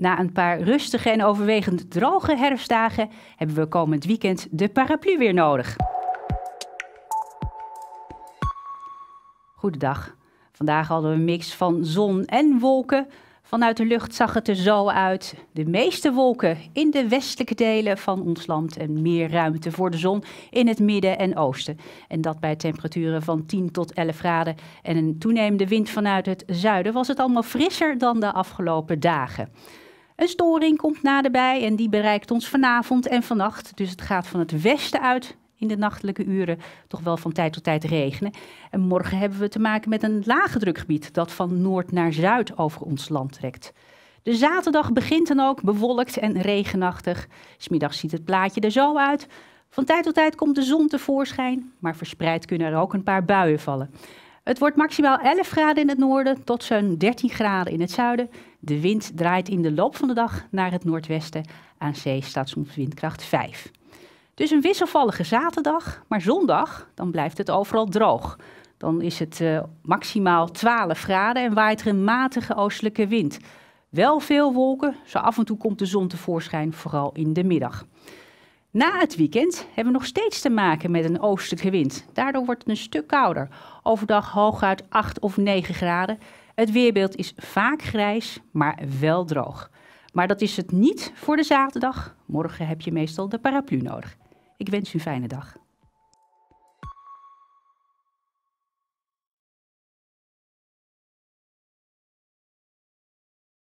Na een paar rustige en overwegend droge herfstdagen hebben we komend weekend de paraplu weer nodig. Goedendag. Vandaag hadden we een mix van zon en wolken. Vanuit de lucht zag het er zo uit. De meeste wolken in de westelijke delen van ons land en meer ruimte voor de zon in het midden en oosten. En dat bij temperaturen van 10 tot 11 graden en een toenemende wind vanuit het zuiden was het allemaal frisser dan de afgelopen dagen. Een storing komt naderbij en die bereikt ons vanavond en vannacht. Dus het gaat van het westen uit in de nachtelijke uren toch wel van tijd tot tijd regenen. En morgen hebben we te maken met een lage drukgebied dat van noord naar zuid over ons land trekt. De zaterdag begint dan ook bewolkt en regenachtig. Smiddags ziet het plaatje er zo uit. Van tijd tot tijd komt de zon tevoorschijn, maar verspreid kunnen er ook een paar buien vallen. Het wordt maximaal 11 graden in het noorden tot zo'n 13 graden in het zuiden. De wind draait in de loop van de dag naar het noordwesten. Aan zee staat soms windkracht 5. Dus een wisselvallige zaterdag, maar zondag dan blijft het overal droog. Dan is het eh, maximaal 12 graden en waait er een matige oostelijke wind. Wel veel wolken, zo af en toe komt de zon tevoorschijn, vooral in de middag. Na het weekend hebben we nog steeds te maken met een oostelijke wind. Daardoor wordt het een stuk kouder. Overdag hooguit 8 of 9 graden. Het weerbeeld is vaak grijs, maar wel droog. Maar dat is het niet voor de zaterdag. Morgen heb je meestal de paraplu nodig. Ik wens u een fijne dag.